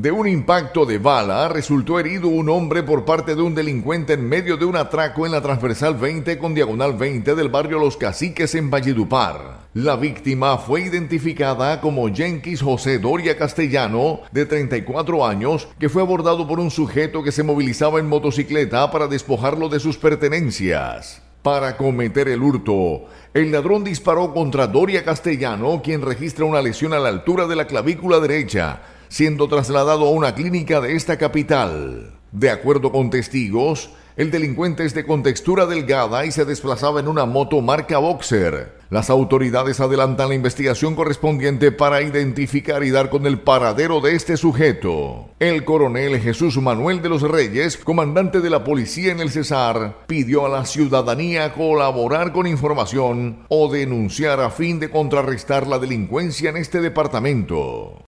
De un impacto de bala resultó herido un hombre por parte de un delincuente en medio de un atraco en la transversal 20 con diagonal 20 del barrio Los Caciques en Valledupar. La víctima fue identificada como Jenkins José Doria Castellano, de 34 años, que fue abordado por un sujeto que se movilizaba en motocicleta para despojarlo de sus pertenencias para cometer el hurto. El ladrón disparó contra Doria Castellano, quien registra una lesión a la altura de la clavícula derecha siendo trasladado a una clínica de esta capital. De acuerdo con testigos, el delincuente es de contextura delgada y se desplazaba en una moto marca Boxer. Las autoridades adelantan la investigación correspondiente para identificar y dar con el paradero de este sujeto. El coronel Jesús Manuel de los Reyes, comandante de la policía en el Cesar, pidió a la ciudadanía colaborar con información o denunciar a fin de contrarrestar la delincuencia en este departamento.